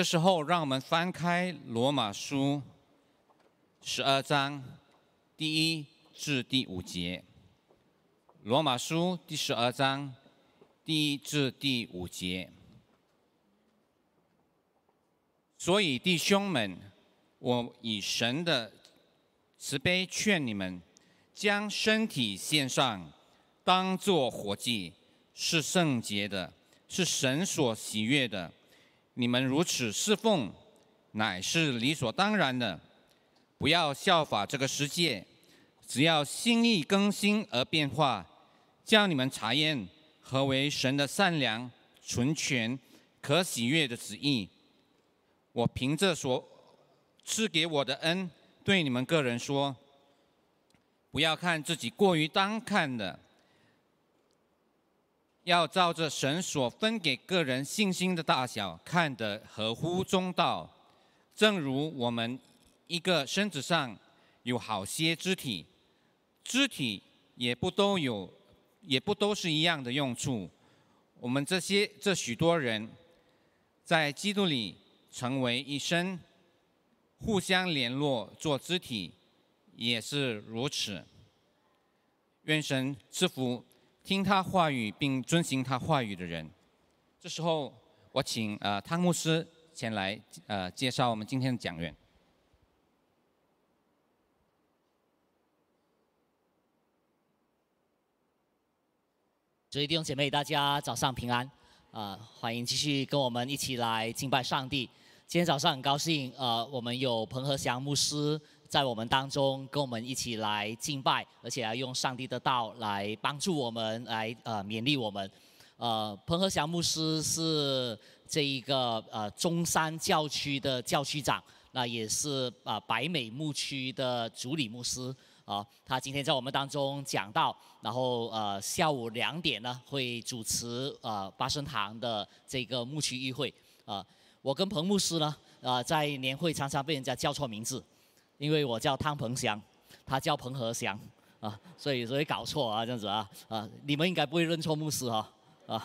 这时候，让我们翻开《罗马书》十二章第一至第五节，《罗马书》第十二章第一至第五节。所以，弟兄们，我以神的慈悲劝你们，将身体献上，当作活祭，是圣洁的，是神所喜悦的。你们如此侍奉，乃是理所当然的。不要效法这个世界，只要心意更新而变化。叫你们查验何为神的善良、纯全、可喜悦的旨意。我凭着所赐给我的恩，对你们个人说：不要看自己过于单看的。要照着神所分给个人信心的大小，看得合乎中道。正如我们一个身子上有好些肢体，肢体也不都有，也不都是一样的用处。我们这些这许多人，在基督里成为一生，互相联络做肢体，也是如此。愿神赐福。听他话语并遵行他话语的人。这时候，我请呃汤牧师前来呃介绍我们今天的讲员。所以弟兄姐妹，大家早上平安！啊，欢迎继续跟我们一起来敬拜上帝。今天早上很高兴，呃，我们有彭和祥牧师。在我们当中跟我们一起来敬拜，而且要用上帝的道来帮助我们，来呃勉励我们。呃，彭和祥牧师是这一个呃中山教区的教区长，那也是啊白美牧区的主理牧师啊。他今天在我们当中讲到，然后呃下午两点呢会主持呃八圣堂的这个牧区议会啊。我跟彭牧师呢呃在年会常常被人家叫错名字。因为我叫汤鹏翔，他叫彭和翔，啊，所以所以搞错啊这样子啊，啊，你们应该不会认错牧师啊，啊，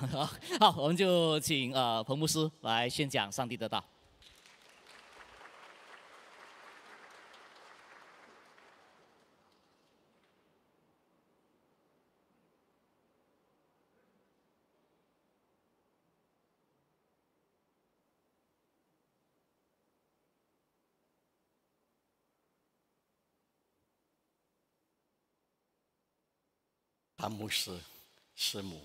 好，我们就请呃彭牧师来宣讲上帝的道。阿姆师、师母、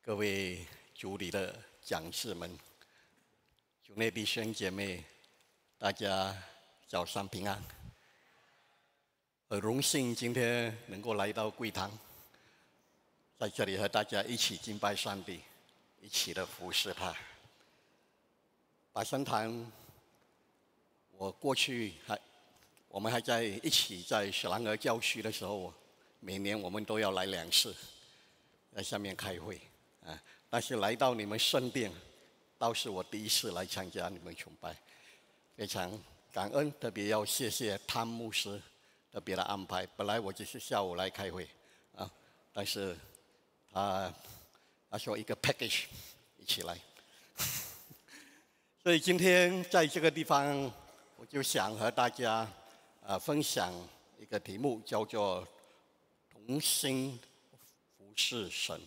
各位主里的讲师们、兄弟兄姐妹，大家早上平安。很荣幸今天能够来到贵堂，在这里和大家一起敬拜上帝，一起的服侍他。百山堂，我过去还我们还在一起在雪兰儿教区的时候。每年我们都要来两次，在下面开会啊。但是来到你们身边，倒是我第一次来参加你们崇拜，非常感恩。特别要谢谢汤牧师特别的安排。本来我只是下午来开会啊，但是他他说一个 package 一起来，所以今天在这个地方，我就想和大家啊分享一个题目，叫做。同心服侍神，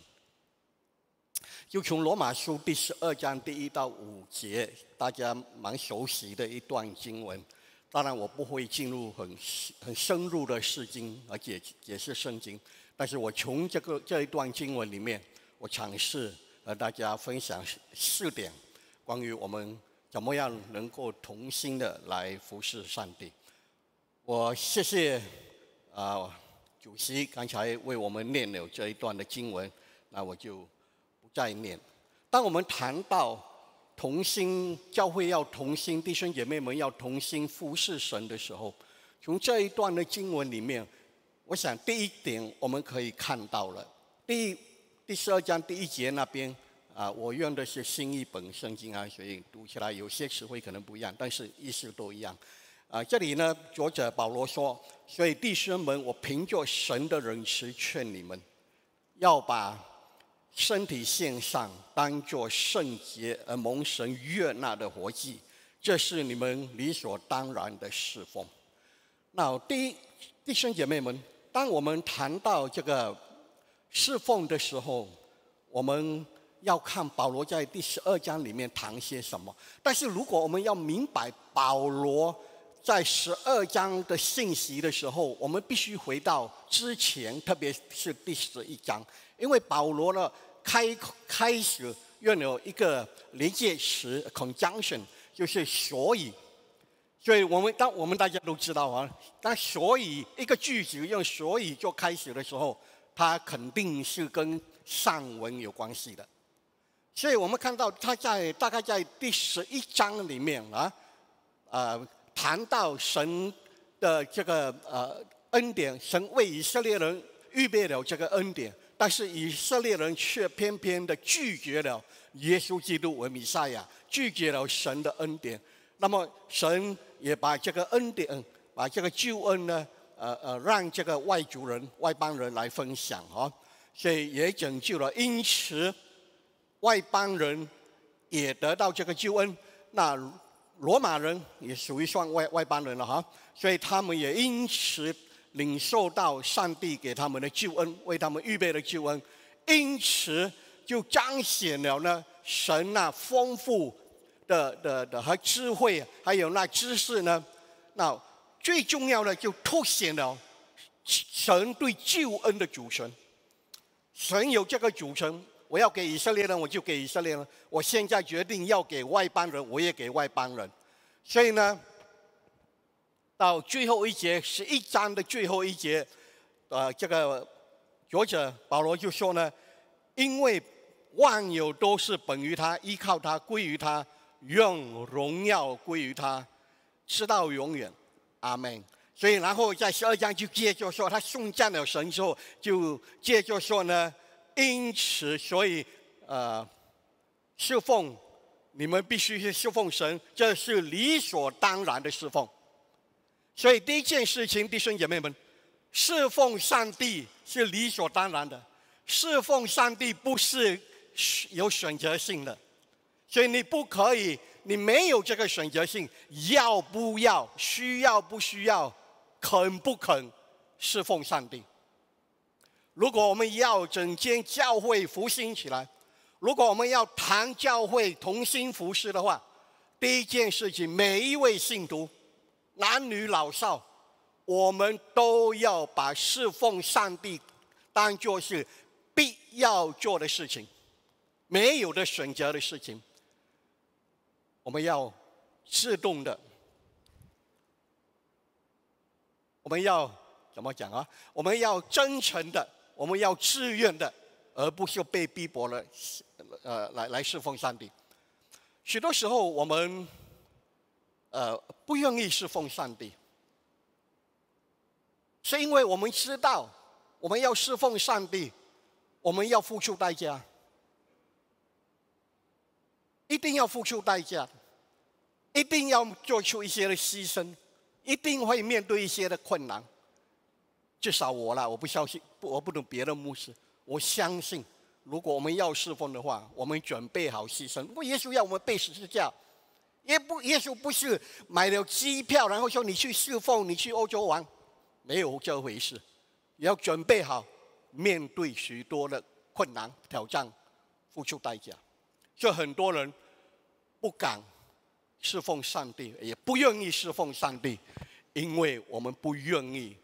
就从罗马书第十二章第一到五节，大家蛮熟悉的一段经文。当然，我不会进入很很深入的释经而解解释圣经，但是我从这个这一段经文里面，我尝试和大家分享四点，关于我们怎么样能够同心的来服侍上帝。我谢谢啊。主席刚才为我们念了这一段的经文，那我就不再念。当我们谈到同心教会要同心，弟兄姐妹们要同心服侍神的时候，从这一段的经文里面，我想第一点我们可以看到了，第第十二章第一节那边啊，我用的是新译本圣经啊，所以读起来有些词汇可能不一样，但是意思都一样。啊，这里呢，作者保罗说。所以弟兄们，我凭着神的仁慈劝你们，要把身体献上，当作圣洁而蒙神悦纳的活祭，这是你们理所当然的侍奉。那第一，弟兄姐妹们，当我们谈到这个侍奉的时候，我们要看保罗在第十二章里面谈些什么。但是如果我们要明白保罗，在十二章的信息的时候，我们必须回到之前，特别是第十一章，因为保罗呢开开始用了一个连接词 conjunction，就是所以，所以我们当我们大家都知道啊，当所以一个句子用所以做开始的时候，它肯定是跟上文有关系的，所以我们看到他在大概在第十一章里面啊，啊。谈到神的这个呃恩典，神为以色列人预备了这个恩典，但是以色列人却偏偏的拒绝了耶稣基督为弥赛亚，拒绝了神的恩典。那么神也把这个恩典、把这个救恩呢，呃呃，让这个外族人、外邦人来分享啊，所以也拯救了。因此，外邦人也得到这个救恩。那。罗马人也属于算外外邦人了哈，所以他们也因此领受到上帝给他们的救恩，为他们预备的救恩，因此就彰显了呢神那丰富的的的和智慧，还有那知识呢。那最重要的就凸显了神对救恩的主权，神有这个主权。我要给以色列人，我就给以色列人。我现在决定要给外邦人，我也给外邦人。所以呢，到最后一节十一章的最后一节，呃，这个作者保罗就说呢，因为万有都是本于他，依靠他，归于他，用荣耀归于他，直到永远。阿门。所以，然后在十二章就接着说，他送赞了神之后，就接着说呢。因此，所以，呃，侍奉你们必须去侍奉神，这是理所当然的侍奉。所以，第一件事情，弟兄姐妹们，侍奉上帝是理所当然的。侍奉上帝不是有选择性的，所以你不可以，你没有这个选择性，要不要，需要不需要，肯不肯侍奉上帝？如果我们要整间教会复兴起来，如果我们要谈教会同心服事的话，第一件事情，每一位信徒，男女老少，我们都要把侍奉上帝当做是必要做的事情，没有的选择的事情。我们要自动的，我们要怎么讲啊？我们要真诚的。我们要自愿的，而不是被逼迫了，呃，来来侍奉上帝。许多时候，我们呃不愿意侍奉上帝，是因为我们知道我们要侍奉上帝，我们要付出代价，一定要付出代价，一定要做出一些的牺牲，一定会面对一些的困难。至少我啦，我不相信，我不懂别的牧师。我相信，如果我们要侍奉的话，我们准备好牺牲。不，耶稣要我们背十字架，也不，耶稣不是买了机票，然后说你去侍奉，你去欧洲玩，没有这回事。要准备好面对许多的困难、挑战，付出代价。所以很多人不敢侍奉上帝，也不愿意侍奉上帝，因为我们不愿意。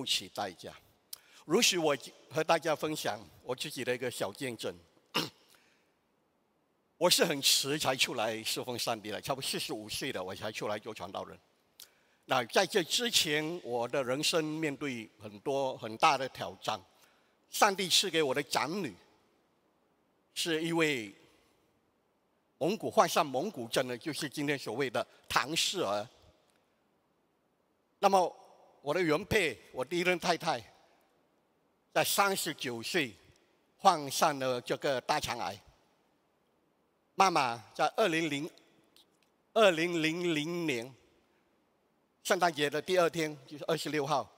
不起代价。如许，我和大家分享我自己的一个小见证。我是很迟才出来侍奉上帝的，差不多四十五岁了，我才出来做传道人。那在这之前，我的人生面对很多很大的挑战。上帝赐给我的长女，是一位蒙古患上蒙古症的，就是今天所谓的唐氏儿。那么。我的原配，我第一任太太，在三十九岁患上了这个大肠癌。妈妈在二零零二零零零年圣诞节的第二天，就是二十六号，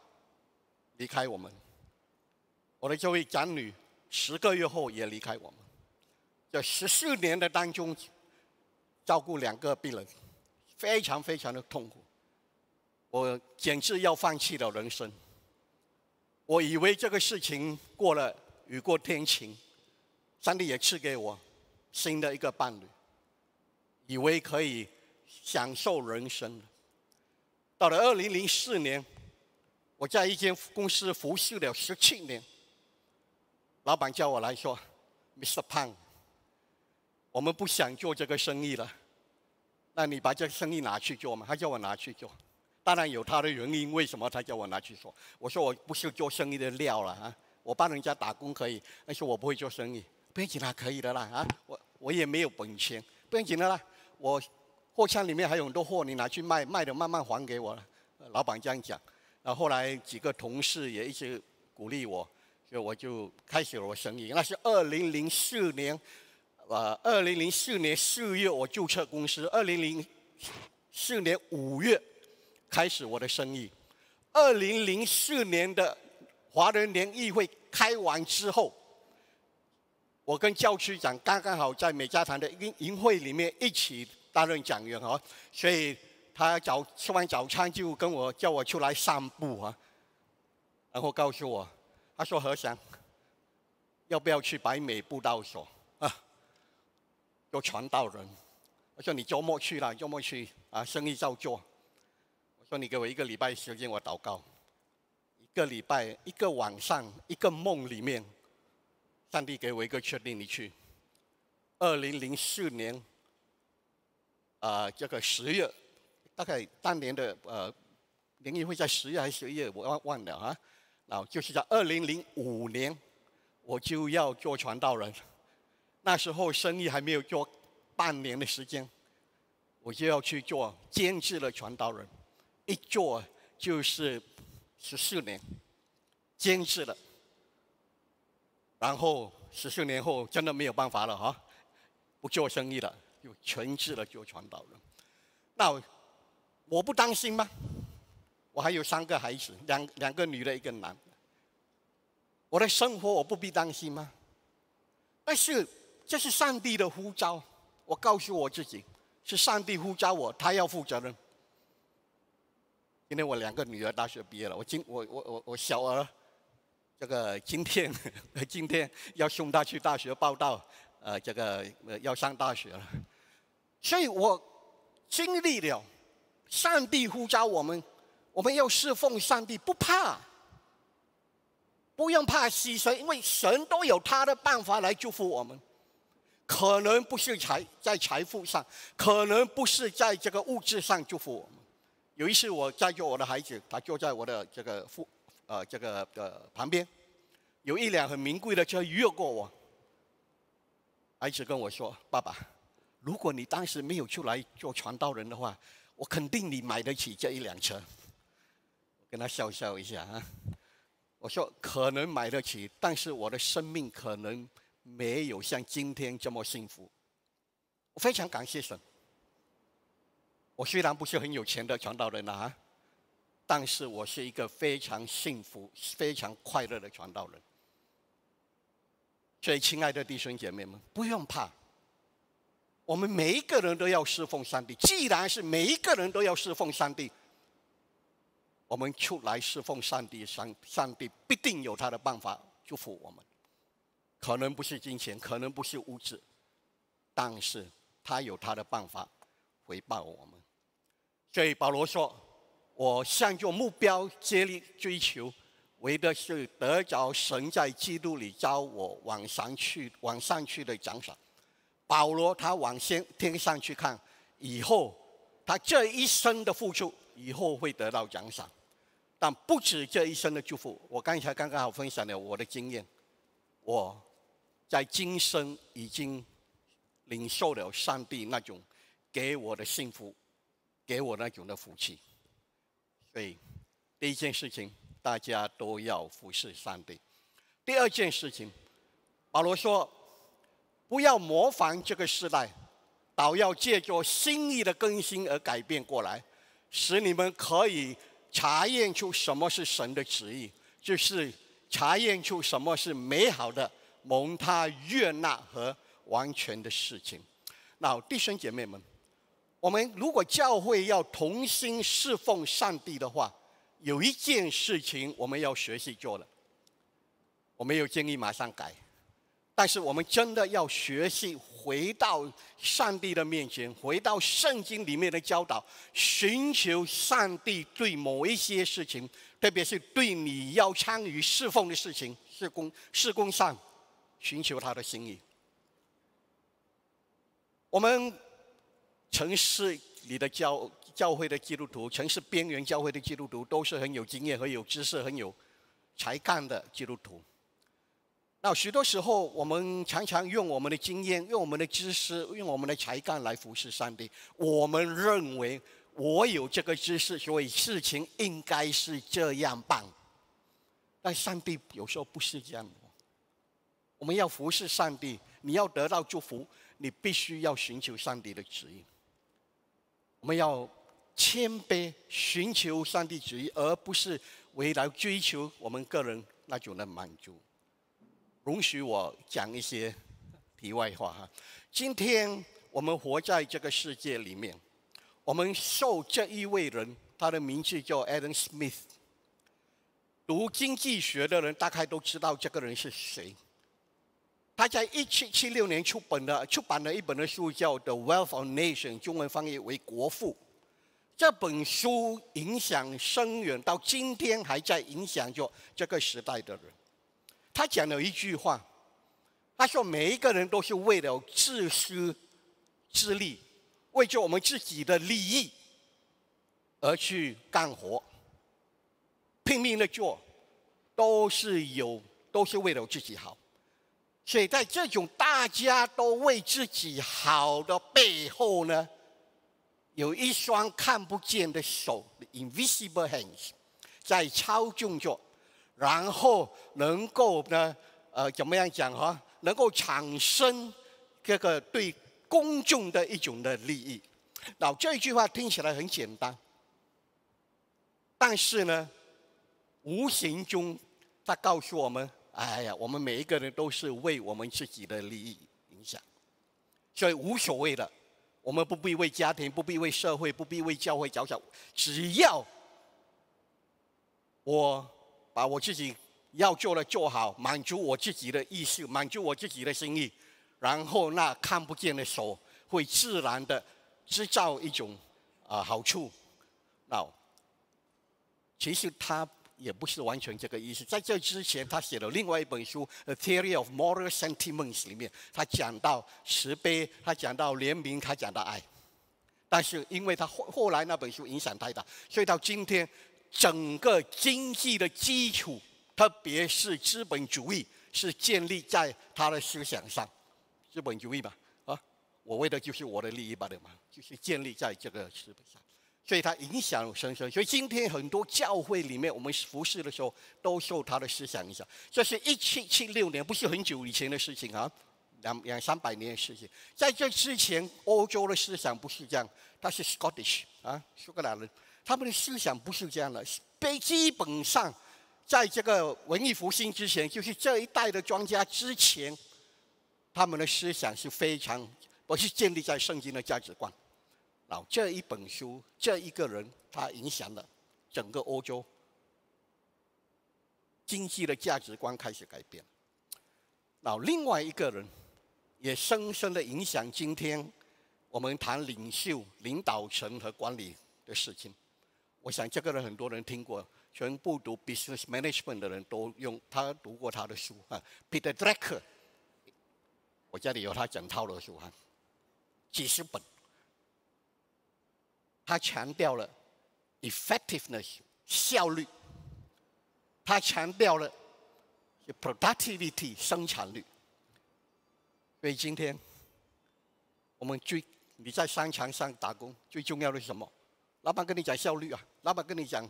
离开我们。我的这位长女十个月后也离开我们。这十四年的当中，照顾两个病人，非常非常的痛苦。我简直要放弃了人生。我以为这个事情过了，雨过天晴，上帝也赐给我新的一个伴侣，以为可以享受人生到了二零零四年，我在一间公司服侍了十七年，老板叫我来说：“Mr. Pang，我们不想做这个生意了，那你把这个生意拿去做嘛。”他叫我拿去做。当然有他的原因，为什么他叫我拿去说？我说我不是做生意的料了啊！我帮人家打工可以，但是我不会做生意。不要紧啦，可以的啦啊！我我也没有本钱，不用紧的啦！我货箱里面还有很多货，你拿去卖，卖的慢慢还给我。老板这样讲。后后来几个同事也一直鼓励我，所以我就开始了我生意。那是二零零四年，呃，二零零四年四月我注册公司，二零零四年五月。开始我的生意。二零零四年的华人联谊会开完之后，我跟教区长刚刚好在美加堂的营营会里面一起担任讲员哦，所以他早吃完早餐就跟我叫我出来散步啊，然后告诉我，他说何翔，要不要去白美布道所啊，做传道人？我说你周末去了，周末去啊，生意照做。说：“你给我一个礼拜时间，我祷告。一个礼拜，一个晚上，一个梦里面，上帝给我一个确定。你去，二零零四年，啊，这个十月，大概当年的呃，联谊会在十月还是十一月，我忘忘了啊。然后就是在二零零五年，我就要做传道人。那时候生意还没有做半年的时间，我就要去做兼职的传道人。”一做就是十四年，坚持了。然后十四年后，真的没有办法了哈，不做生意了，就全职了做传道了。那我不担心吗？我还有三个孩子，两两个女的，一个男。的。我的生活我不必担心吗？但是这是上帝的呼召，我告诉我自己，是上帝呼召我，他要负责任。今天我两个女儿大学毕业了，我今我我我我小儿这个今天 今天要送她去大学报道，呃，这个要上大学了，所以我经历了上帝呼召我们，我们要侍奉上帝，不怕，不用怕牺牲，因为神都有他的办法来祝福我们，可能不是财在财富上，可能不是在这个物质上祝福我们。有一次，我在着我的孩子，他坐在我的这个副，呃，这个的旁边，有一辆很名贵的车越过我。孩子跟我说：“爸爸，如果你当时没有出来做传道人的话，我肯定你买得起这一辆车。”我跟他笑笑一下啊，我说：“可能买得起，但是我的生命可能没有像今天这么幸福。”我非常感谢神。我虽然不是很有钱的传道人呐，啊，但是我是一个非常幸福、非常快乐的传道人。所以，亲爱的弟兄姐妹们，不用怕。我们每一个人都要侍奉上帝。既然是每一个人都要侍奉上帝，我们出来侍奉上帝，上上帝必定有他的办法祝福我们。可能不是金钱，可能不是物质，但是他有他的办法回报我们。所以保罗说：“我向着目标接力追求，为的是得着神在基督里招我往上去、往上去的奖赏。”保罗他往先天上去看，以后他这一生的付出以后会得到奖赏，但不止这一生的祝福。我刚才刚刚好分享了我的经验，我在今生已经领受了上帝那种给我的幸福。给我那种的福气，所以第一件事情，大家都要服侍上帝。第二件事情，保罗说：“不要模仿这个时代，倒要借着心意的更新而改变过来，使你们可以查验出什么是神的旨意，就是查验出什么是美好的、蒙他悦纳和完全的事情。”那弟兄姐妹们。我们如果教会要同心侍奉上帝的话，有一件事情我们要学习做了。我没有建议马上改，但是我们真的要学习回到上帝的面前，回到圣经里面的教导，寻求上帝对某一些事情，特别是对你要参与侍奉的事情，是工、是工上，寻求他的心意。我们。城市里的教教会的基督徒，城市边缘教会的基督徒，都是很有经验、很有知识、很有才干的基督徒。那许多时候，我们常常用我们的经验、用我们的知识、用我们的才干来服侍上帝。我们认为我有这个知识，所以事情应该是这样办。但上帝有时候不是这样的。我们要服侍上帝，你要得到祝福，你必须要寻求上帝的指引。我们要谦卑，寻求上帝旨意，而不是为了追求我们个人那种的满足。容许我讲一些题外话哈。今天我们活在这个世界里面，我们受这一位人，他的名字叫 Adam Smith。读经济学的人大概都知道这个人是谁。他在一七七六年出版的出版了一本的书，叫《The Wealth of Nations》，中文翻译为《国富》。这本书影响深远，到今天还在影响着这个时代的人。他讲了一句话，他说：“每一个人都是为了自私自利，为着我们自己的利益而去干活，拼命的做，都是有都是为了自己好。”所以在这种大家都为自己好的背后呢，有一双看不见的手 （invisible hands） 在操纵着，然后能够呢，呃，怎么样讲哈？能够产生这个对公众的一种的利益。那这一句话听起来很简单，但是呢，无形中它告诉我们。哎呀，我们每一个人都是为我们自己的利益影响，所以无所谓的，我们不必为家庭，不必为社会，不必为教会着想。只要我把我自己要做的做好，满足我自己的意识，满足我自己的心意，然后那看不见的手会自然的制造一种啊好处。那其实他。也不是完全这个意思。在这之前，他写了另外一本书《A Theory of Moral Sentiments》里面，他讲到慈悲，他讲到怜悯，他讲到爱。但是，因为他后后来那本书影响太大，所以到今天，整个经济的基础，特别是资本主义，是建立在他的思想上。资本主义嘛，啊，我为的就是我的利益，吧，对嘛，就是建立在这个资本上。所以他影响深深，所以今天很多教会里面，我们服侍的时候都受他的思想影响。这是1776年，不是很久以前的事情啊，两两三百年的事情。在这之前，欧洲的思想不是这样，他是 Scottish 啊，苏格兰人，他们的思想不是这样的。被基本上，在这个文艺复兴之前，就是这一代的专家之前，他们的思想是非常不是建立在圣经的价值观。然后这一本书，这一个人，他影响了整个欧洲经济的价值观开始改变。然后另外一个人，也深深的影响今天我们谈领袖、领导层和管理的事情。我想这个人很多人听过，全部读 business management 的人都用他读过他的书啊，Peter Drucker。我家里有他整套的书啊，几十本。他强调了 effectiveness 效率，他强调了 productivity 生产率。所以今天我们最你在商场上打工最重要的是什么？老板跟你讲效率啊，老板跟你讲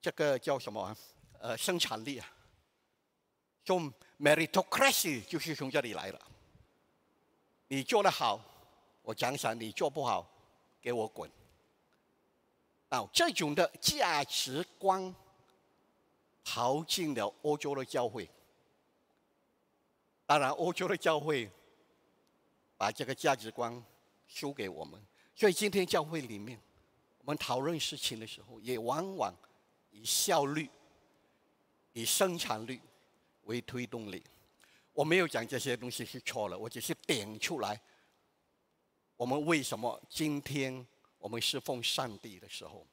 这个叫什么？啊？呃，生产力啊，从 meritocracy 就是从这里来了。你做的好，我奖赏你；做不好，给我滚。啊，这种的价值观耗进了欧洲的教会。当然，欧洲的教会把这个价值观输给我们。所以今天教会里面，我们讨论事情的时候，也往往以效率、以生产率为推动力。我没有讲这些东西是错了，我只是点出来，我们为什么今天。我们侍奉上帝的时候，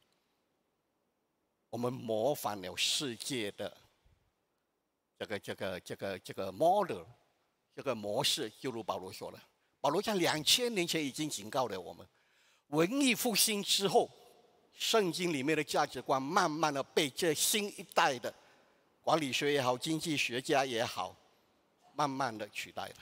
我们模仿了世界的这个、这个、这个、这个 model，这个模式，就如保罗说的，保罗在两千年前已经警告了我们：文艺复兴之后，圣经里面的价值观慢慢的被这新一代的管理学也好、经济学家也好，慢慢的取代了。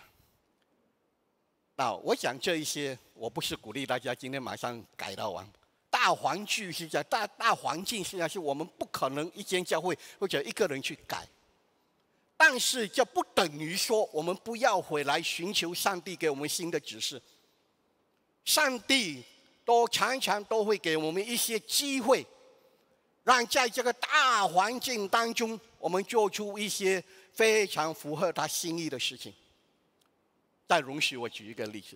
那我讲这一些，我不是鼓励大家今天马上改到完。大环境现在，大大环境现在是我们不可能一间教会或者一个人去改，但是就不等于说我们不要回来寻求上帝给我们新的指示。上帝都常常都会给我们一些机会，让在这个大环境当中，我们做出一些非常符合他心意的事情。太容许我举一个例子。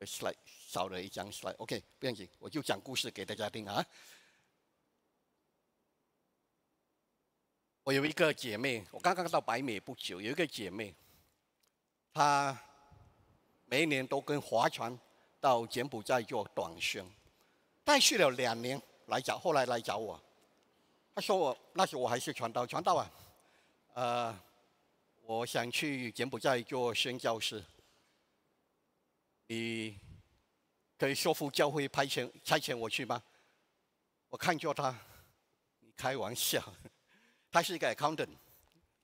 Slide 少了一张 Slide，OK，不要紧，我就讲故事给大家听啊。我有一个姐妹，我刚刚到北美不久，有一个姐妹，她每一年都跟划船到柬埔寨做短宣，带去了两年来找，后来来找我。他说：“我那时我还是传道，传道啊，呃，我想去柬埔寨做宣教师，你可以说服教会派遣派遣我去吗？”我看着他，你开玩笑，他是一个 accountant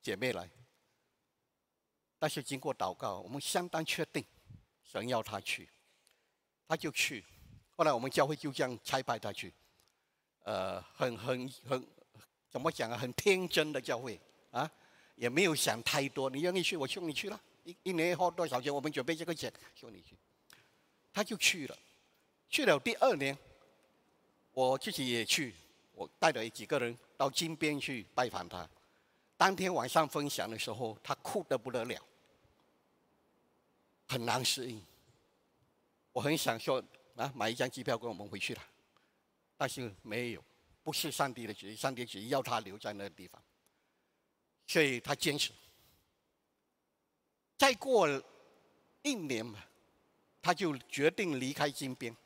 姐妹来，但是经过祷告，我们相当确定，想要他去，他就去。后来我们教会就这样差派他去，呃，很很很。怎么讲啊？很天真的教会啊，也没有想太多。你愿意去，我送你去了。一一年花多少钱？我们准备这个钱送你去。他就去了，去了第二年，我自己也去，我带着几个人到金边去拜访他。当天晚上分享的时候，他哭得不得了，很难适应。我很想说啊，买一张机票跟我们回去了，但是没有。不是上帝的旨意，上帝旨意要他留在那个地方，所以他坚持。再过一年嘛，他就决定离开金边。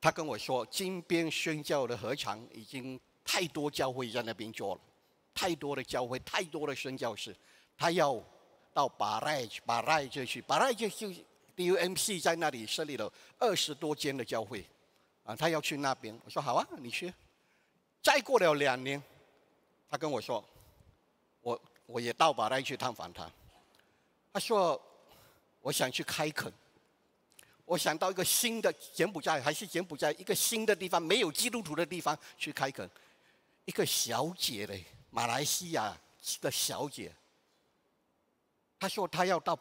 他跟我说，金边宣教的合长已经太多教会在那边做了，太多的教会，太多的宣教士，他要到巴赖去，巴就去，就 d u m c 在那里设立了二十多间的教会，啊，他要去那边。我说好啊，你去。再过了两年，他跟我说：“我我也到马来去探访他。他说，我想去开垦，我想到一个新的柬埔寨，还是柬埔寨一个新的地方，没有基督徒的地方去开垦。一个小姐嘞，马来西亚的小姐，她说她要到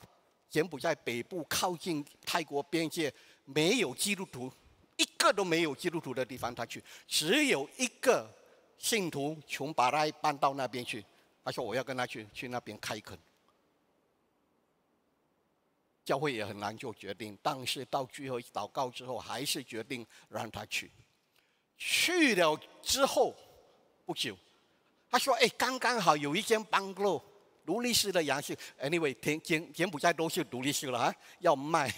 柬埔寨北部靠近泰国边界，没有基督徒。”一个都没有基督徒的地方，他去只有一个信徒，从把他搬到那边去。他说：“我要跟他去，去那边开垦。”教会也很难做决定，但是到最后祷告之后，还是决定让他去。去了之后不久，他说：“哎，刚刚好有一间 bungalow，独立式的洋式，Anyway，田田柬埔寨都是独立式了啊，要卖。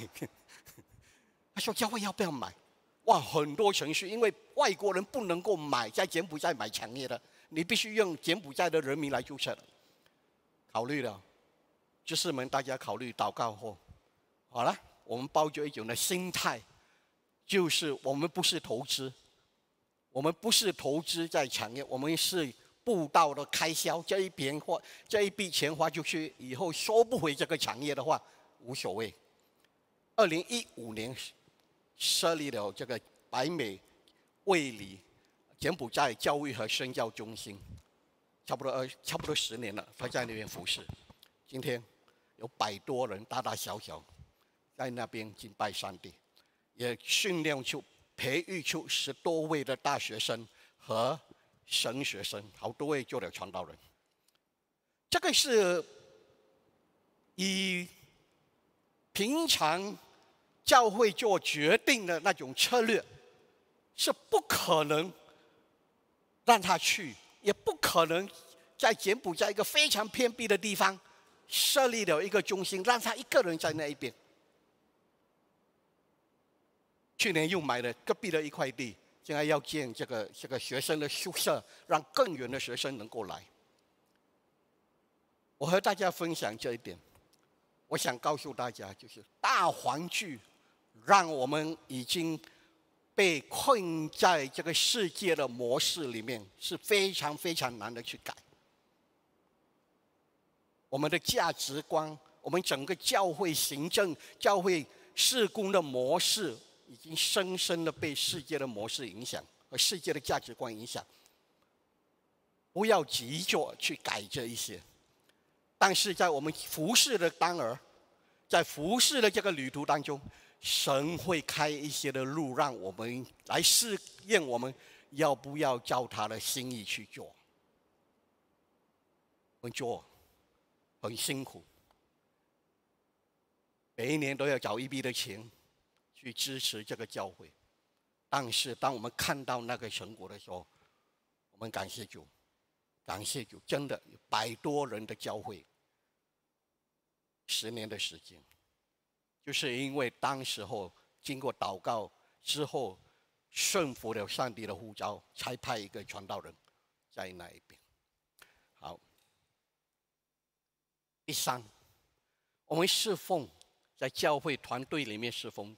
”他说：“教会要不要买？”哇，很多城市，因为外国人不能够买在柬埔寨买产业的，你必须用柬埔寨的人民来注册。考虑了，是我们，大家考虑祷告后，好了，我们抱着一种的心态，就是我们不是投资，我们不是投资在产业，我们是布道的开销。这一笔花，这一笔钱花，出去以后收不回这个产业的话，无所谓。二零一五年。设立了这个白美卫理柬埔寨教育和宣教中心，差不多二差不多十年了，他在那边服侍。今天有百多人，大大小小在那边敬拜上帝，也训练出、培育出十多位的大学生和神学生，好多位做了传道人。这个是以平常。教会做决定的那种策略，是不可能让他去，也不可能在柬埔寨一个非常偏僻的地方设立了一个中心，让他一个人在那一边。去年又买了隔壁的一块地，现在要建这个这个学生的宿舍，让更远的学生能够来。我和大家分享这一点，我想告诉大家，就是大黄具。让我们已经被困在这个世界的模式里面，是非常非常难的去改。我们的价值观，我们整个教会行政、教会事工的模式，已经深深的被世界的模式影响和世界的价值观影响。不要急着去改这一些，但是在我们服侍的当儿，在服侍的这个旅途当中。神会开一些的路，让我们来试验我们要不要照他的心意去做。们做，很辛苦，每一年都要找一笔的钱去支持这个教会。但是当我们看到那个成果的时候，我们感谢主，感谢主，真的百多人的教会，十年的时间。就是因为当时候经过祷告之后，顺服了上帝的呼召，才派一个传道人在那一边。好，第三，我们侍奉在教会团队里面侍奉，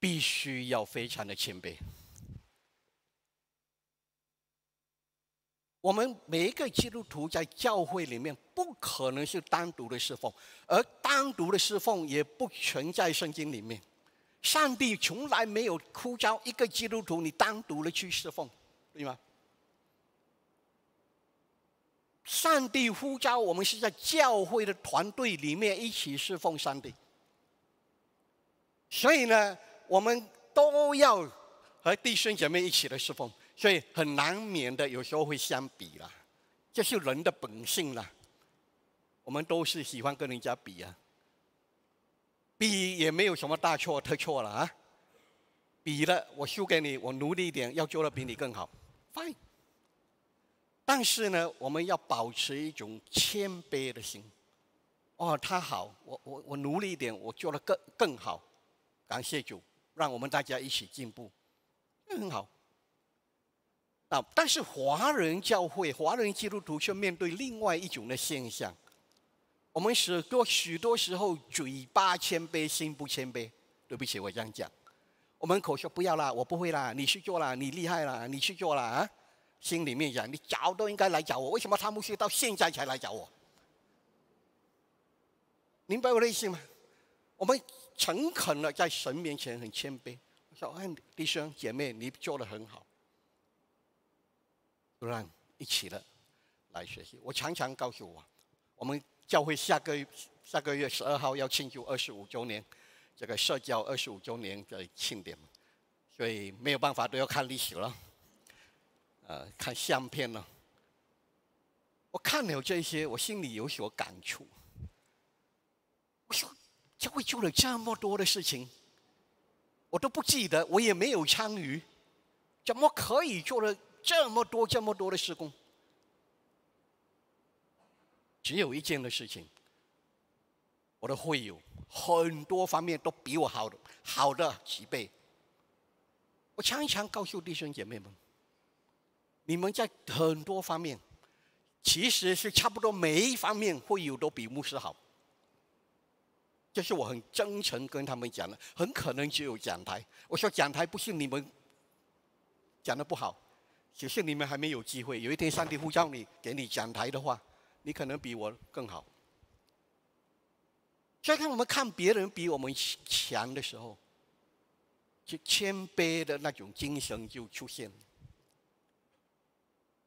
必须要非常的谦卑。我们每一个基督徒在教会里面，不可能是单独的侍奉，而单独的侍奉也不存在圣经里面。上帝从来没有呼召一个基督徒你单独的去侍奉，对吗？上帝呼召我们是在教会的团队里面一起侍奉上帝。所以呢，我们都要和弟兄姐妹一起来侍奉。所以很难免的，有时候会相比啦，这是人的本性啦。我们都是喜欢跟人家比啊，比也没有什么大错特错了啊。比了，我输给你，我努力一点，要做的比你更好，fine。但是呢，我们要保持一种谦卑的心。哦，他好，我我我努力一点，我做的更更好。感谢主，让我们大家一起进步，很好。啊，但是华人教会、华人基督徒却面对另外一种的现象。我们许多许多时候，嘴巴谦卑，心不谦卑。对不起，我这样讲。我们口说不要啦，我不会啦，你去做啦，你厉害啦，你去做啦啊。心里面讲，你早都应该来找我，为什么他们是到现在才来找我？明白我的意思吗？我们诚恳的在神面前很谦卑。我说：“弟兄姐妹，你做的很好。”让一起的来学习。我常常告诉我，我们教会下个月下个月十二号要庆祝二十五周年，这个社交二十五周年的庆典，所以没有办法都要看历史了，呃，看相片了。我看了这些，我心里有所感触。我说，教会做了这么多的事情，我都不记得，我也没有参与，怎么可以做了？这么多、这么多的施工，只有一件的事情。我的会友很多方面都比我好的好的几倍。我常常告诉弟兄姐妹们，你们在很多方面，其实是差不多每一方面会友都比牧师好。这是我很真诚跟他们讲的。很可能只有讲台，我说讲台不是你们讲的不好。只是你们还没有机会。有一天上帝呼召你，给你讲台的话，你可能比我更好。所以当我们看别人比我们强的时候，就谦卑的那种精神就出现。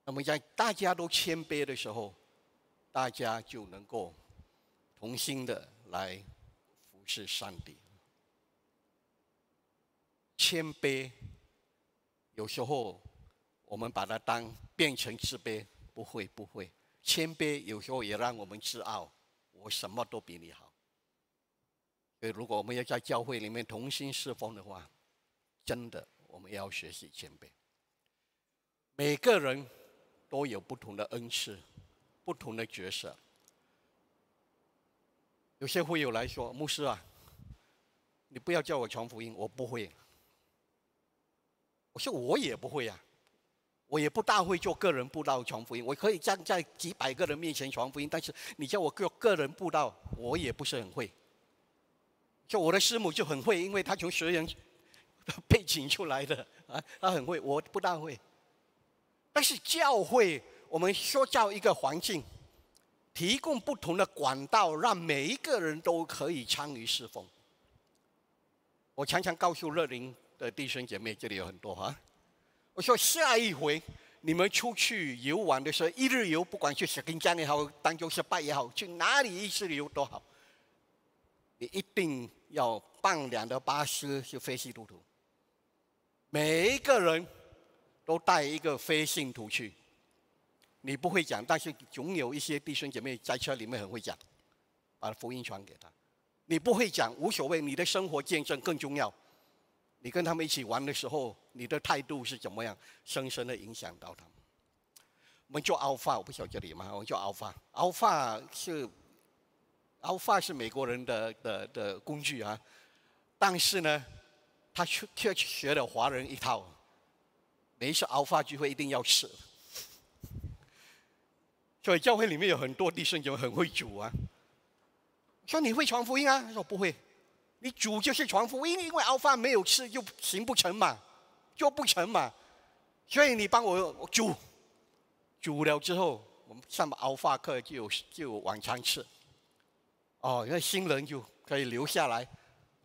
那么在大家都谦卑的时候，大家就能够同心的来服侍上帝。谦卑有时候。我们把它当变成自卑，不会不会，谦卑有时候也让我们自傲，我什么都比你好。所以，如果我们要在教会里面同心侍奉的话，真的，我们要学习谦卑。每个人都有不同的恩赐，不同的角色。有些会友来说：“牧师啊，你不要叫我传福音，我不会。”我说：“我也不会呀。”我也不大会做个人布道传福音，我可以站在几百个人面前传福音，但是你叫我个个人布道，我也不是很会。就我的师母就很会，因为她从学员背景出来的啊，她很会，我不大会。但是教会，我们说教一个环境，提供不同的管道，让每一个人都可以参与侍奉。我常常告诉乐林的弟兄姐妹，这里有很多哈。我说：下一回你们出去游玩的时候，一日游，不管去石景江也好，当州失败也好，去哪里一日游都好！你一定要办两个巴士去飞信图，每一个人都带一个飞信徒去。你不会讲，但是总有一些弟兄姐妹在车里面很会讲，把福音传给他。你不会讲无所谓，你的生活见证更重要。你跟他们一起玩的时候，你的态度是怎么样？深深的影响到他们。我们做 h 法，我不晓得你吗？我们做 l 法，h 法是 h 法是美国人的的的工具啊，但是呢，他却却学了华人一套。每一次 h 法聚会一定要吃。所以教会里面有很多弟兄很会煮啊。说你会传福音啊？他说不会。你煮就是传福音，因为熬饭没有吃就行不成嘛，做不成嘛，所以你帮我煮，煮了之后，我们上熬饭课就有就有晚餐吃。哦，那新人就可以留下来，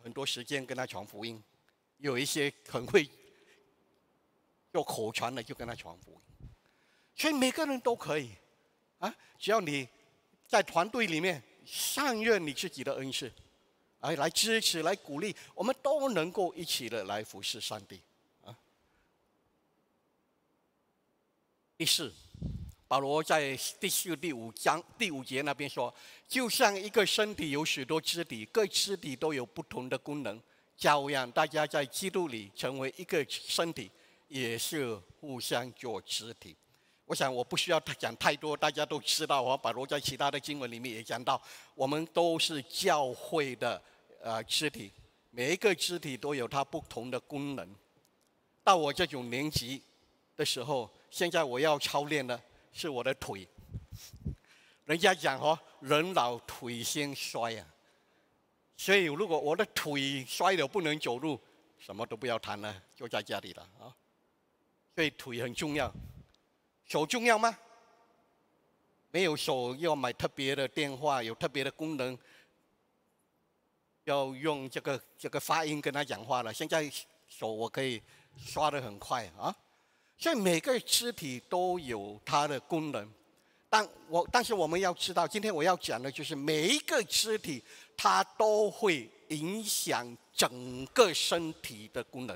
很多时间跟他传福音，有一些很会要口传的就跟他传福音，所以每个人都可以，啊，只要你在团队里面善任你自己的恩赐。来，来支持，来鼓励，我们都能够一起的来服侍上帝。啊！第四，保罗在第四、第五章第五节那边说，就像一个身体有许多肢体，各肢体都有不同的功能，照样大家在基督里成为一个身体，也是互相做肢体。我想，我不需要他讲太多，大家都知道。我保罗在其他的经文里面也讲到，我们都是教会的呃肢体，每一个肢体都有它不同的功能。到我这种年纪的时候，现在我要操练的是我的腿。人家讲哦，人老腿先衰啊，所以如果我的腿衰了不能走路，什么都不要谈了，就在家里了啊。所以腿很重要。手重要吗？没有手要买特别的电话，有特别的功能，要用这个这个发音跟他讲话了。现在手我可以刷的很快啊，所以每个肢体都有它的功能。但我但是我们要知道，今天我要讲的就是每一个肢体，它都会影响整个身体的功能。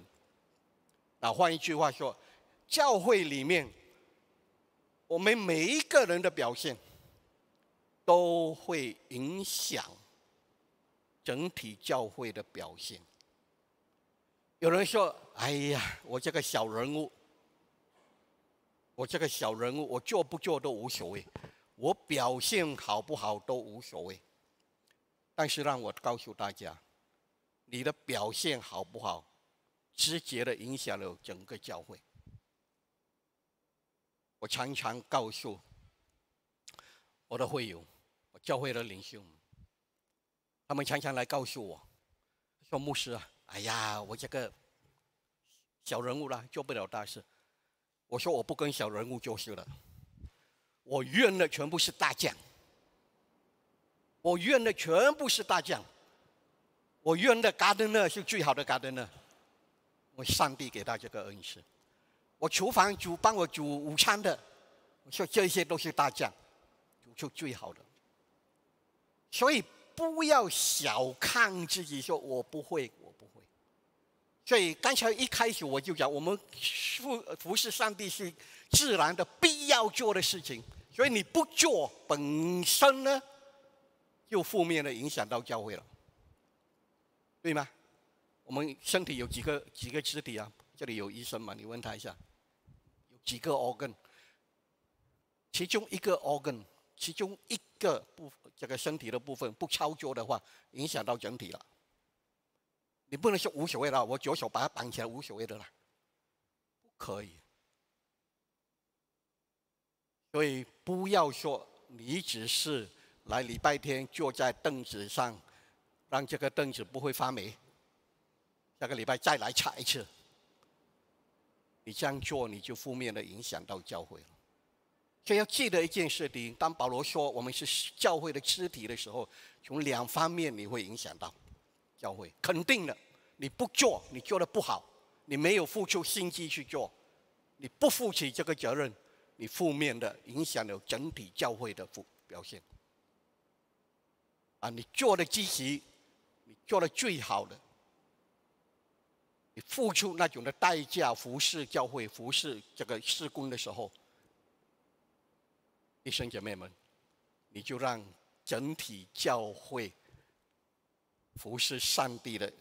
那换一句话说，教会里面。我们每一个人的表现都会影响整体教会的表现。有人说：“哎呀，我这个小人物，我这个小人物，我做不做都无所谓，我表现好不好都无所谓。”但是让我告诉大家，你的表现好不好，直接的影响了整个教会。我常常告诉我的会友，我教会的领袖，他们常常来告诉我，说牧师啊，哎呀，我这个小人物啦，做不了大事。我说我不跟小人物做事了，我怨的全部是大将，我怨的全部是大将，我怨的嘎登呢是最好的嘎登呢，我上帝给他这个恩赐。我厨房煮，帮我煮午餐的，我说这些都是大奖，就最好的。所以不要小看自己，说我不会，我不会。所以刚才一开始我就讲，我们服服侍上帝是自然的必要做的事情。所以你不做，本身呢，就负面的影响到教会了，对吗？我们身体有几个几个肢体啊？这里有医生嘛？你问他一下。几个 organ，其中一个 organ，其中一个部这个身体的部分不操作的话，影响到整体了。你不能说无所谓了，我左手把它绑起来无所谓的啦，不可以。所以不要说你只是来礼拜天坐在凳子上，让这个凳子不会发霉，下个礼拜再来擦一次。你这样做，你就负面的影响到教会了。所以要记得一件事：，情：当保罗说我们是教会的肢体的时候，从两方面你会影响到教会。肯定的，你不做，你做的不好，你没有付出心机去做，你不负起这个责任，你负面的影响了整体教会的表表现。啊，你做的积极，你做的最好的。你付出那种的代价服侍教会、服侍这个事工的时候，弟兄姐妹们，你就让整体教会服侍上帝的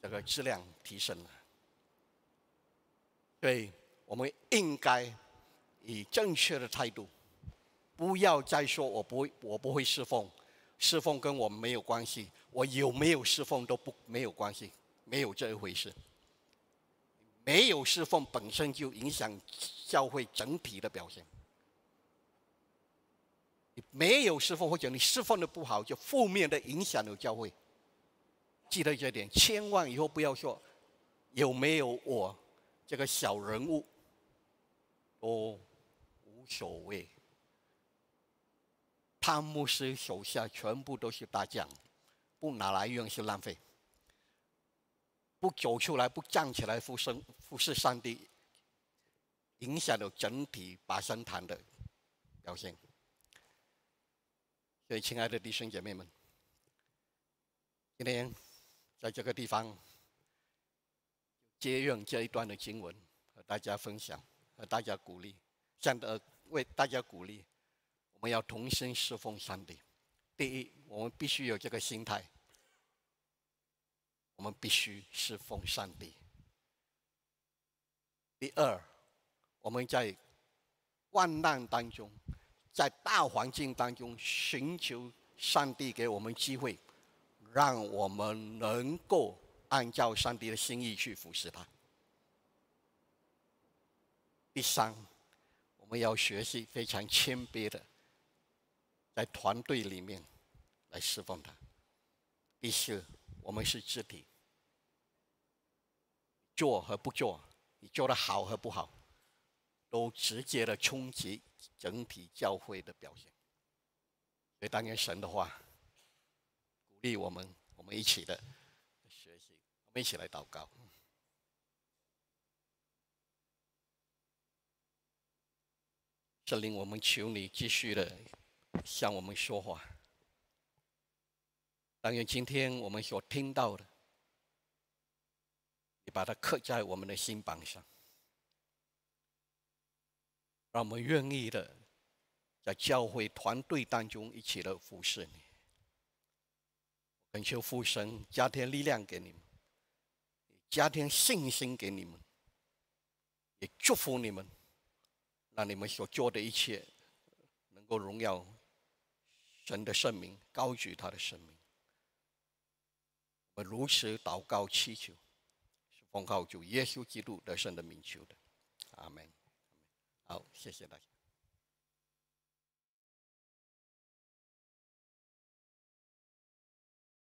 这个质量提升了。对我们应该以正确的态度，不要再说我不我不会侍奉，侍奉跟我们没有关系，我有没有侍奉都不没有关系。没有这一回事，没有侍奉本身就影响教会整体的表现。你没有侍奉，或者你侍奉的不好，就负面的影响了教会。记得这点，千万以后不要说有没有我这个小人物，哦，无所谓。潘牧师手下全部都是大将，不拿来用是浪费。不走出来，不站起来，俯身俯视上帝，影响了整体把山堂的表现。所以，亲爱的弟兄姐妹们，今天在这个地方，借用这一段的经文，和大家分享，和大家鼓励，向的为大家鼓励，我们要同心侍奉上帝。第一，我们必须有这个心态。我们必须侍奉上帝。第二，我们在万难当中，在大环境当中寻求上帝给我们机会，让我们能够按照上帝的心意去服侍他。第三，我们要学习非常谦卑的，在团队里面来侍奉他。第四。我们是肢体，做和不做，你做的好和不好，都直接的冲击整体教会的表现。所以，当年神的话鼓励我们，我们一起的学习，我们一起来祷告。圣灵，我们求你继续的向我们说话。当然，今天我们所听到的，你把它刻在我们的心板上，让我们愿意的在教会团队当中一起来服侍你。恳求父神加添力量给你们，加添信心给你们，也祝福你们，让你们所做的一切能够荣耀神的圣名，高举他的圣名。我如实祷告祈求，奉靠主耶稣基督得胜的名求的，阿门。好，谢谢大家。